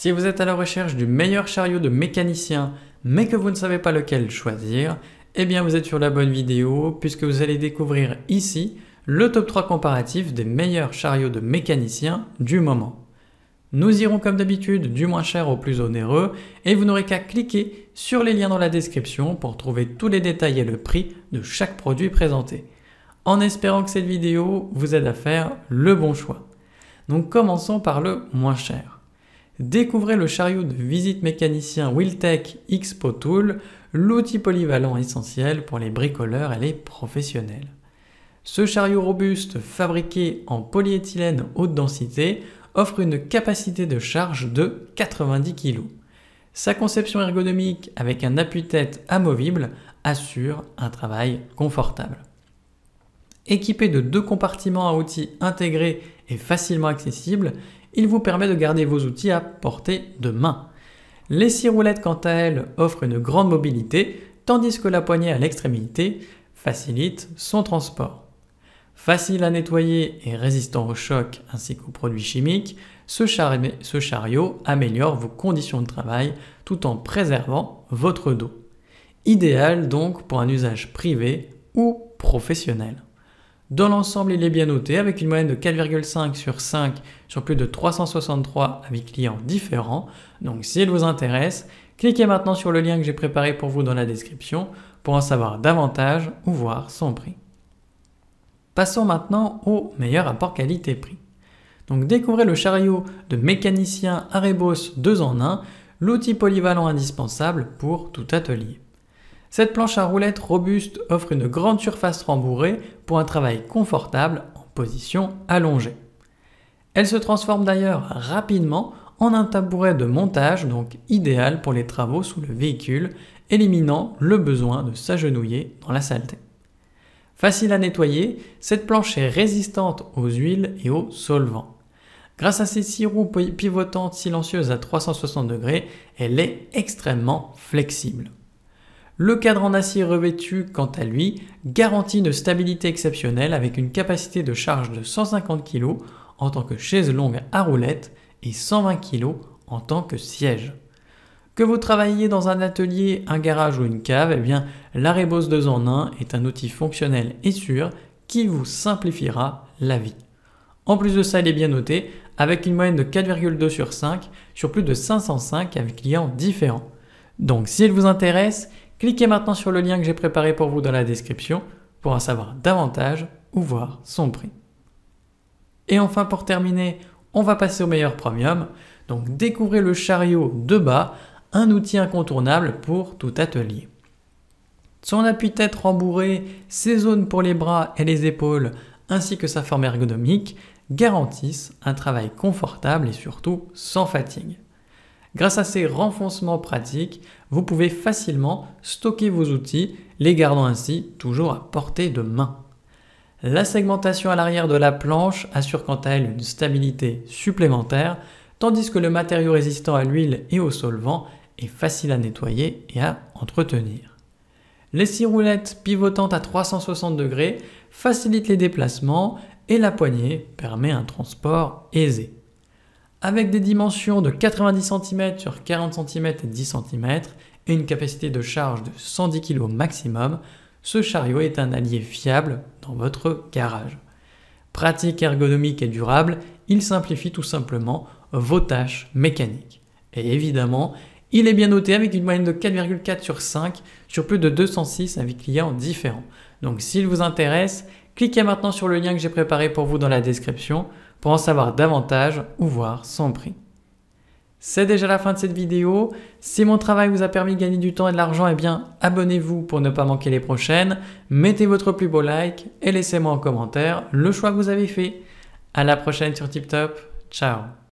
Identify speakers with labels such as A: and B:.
A: Si vous êtes à la recherche du meilleur chariot de mécanicien, mais que vous ne savez pas lequel choisir, eh bien vous êtes sur la bonne vidéo puisque vous allez découvrir ici le top 3 comparatif des meilleurs chariots de mécanicien du moment. Nous irons comme d'habitude du moins cher au plus onéreux et vous n'aurez qu'à cliquer sur les liens dans la description pour trouver tous les détails et le prix de chaque produit présenté. En espérant que cette vidéo vous aide à faire le bon choix. Donc commençons par le moins cher. Découvrez le chariot de visite mécanicien Wiltech Expo Tool, l'outil polyvalent essentiel pour les bricoleurs et les professionnels. Ce chariot robuste, fabriqué en polyéthylène haute densité, offre une capacité de charge de 90 kg. Sa conception ergonomique avec un appui-tête amovible assure un travail confortable. Équipé de deux compartiments à outils intégrés et facilement accessibles, il vous permet de garder vos outils à portée de main. Les six roulettes quant à elles offrent une grande mobilité, tandis que la poignée à l'extrémité facilite son transport. Facile à nettoyer et résistant au choc ainsi qu'aux produits chimiques, ce, chariot améliore vos conditions de travail tout en préservant votre dos. Idéal donc pour un usage privé ou professionnel. Dans l'ensemble, il est bien noté avec une moyenne de 4,5 sur 5 sur plus de 363 avis clients différents. Donc si elle vous intéresse, cliquez maintenant sur le lien que j'ai préparé pour vous dans la description pour en savoir davantage ou voir son prix. Passons maintenant au meilleur rapport qualité-prix. Donc découvrez le chariot de mécanicien Arebos 2 en 1, l'outil polyvalent indispensable pour tout atelier. Cette planche à roulettes robuste offre une grande surface rembourrée pour un travail confortable en position allongée. Elle se transforme d'ailleurs rapidement en un tabouret de montage, donc idéal pour les travaux sous le véhicule, éliminant le besoin de s'agenouiller dans la saleté. Facile à nettoyer, cette planche est résistante aux huiles et aux solvants. Grâce à ses six roues pivotantes silencieuses à 360 degrés, elle est extrêmement flexible. Le cadre en acier revêtu, quant à lui, garantit une stabilité exceptionnelle avec une capacité de charge de 150 kg en tant que chaise longue à roulette et 120 kg en tant que siège. Que vous travailliez dans un atelier, un garage ou une cave, eh bien, l'arrêt 2 en 1 est un outil fonctionnel et sûr qui vous simplifiera la vie. En plus de ça, il est bien noté, avec une moyenne de 4,2 sur 5 sur plus de 505 avec clients différents. Donc si elle vous intéresse, Cliquez maintenant sur le lien que j'ai préparé pour vous dans la description pour en savoir davantage ou voir son prix. Et enfin pour terminer, on va passer au meilleur premium. Donc découvrez le chariot de bas, un outil incontournable pour tout atelier. Son appui-tête rembourré, ses zones pour les bras et les épaules, ainsi que sa forme ergonomique, garantissent un travail confortable et surtout sans fatigue. Grâce à ces renfoncements pratiques, vous pouvez facilement stocker vos outils, les gardant ainsi toujours à portée de main. La segmentation à l'arrière de la planche assure quant à elle une stabilité supplémentaire, tandis que le matériau résistant à l'huile et au solvant est facile à nettoyer et à entretenir. Les six roulettes pivotantes à 360 degrés facilitent les déplacements et la poignée permet un transport aisé avec des dimensions de 90 cm sur 40 cm et 10 cm et une capacité de charge de 110 kg maximum, ce chariot est un allié fiable dans votre garage. Pratique, ergonomique et durable, il simplifie tout simplement vos tâches mécaniques. Et évidemment, il est bien noté avec une moyenne de 4,4 sur 5 sur plus de 206 avis clients différents. Donc s'il vous intéresse, cliquez maintenant sur le lien que j'ai préparé pour vous dans la description pour en savoir davantage ou voir son prix. C'est déjà la fin de cette vidéo. Si mon travail vous a permis de gagner du temps et de l'argent, eh bien abonnez-vous pour ne pas manquer les prochaines. Mettez votre plus beau like et laissez-moi en commentaire le choix que vous avez fait. À la prochaine sur TipTop. Ciao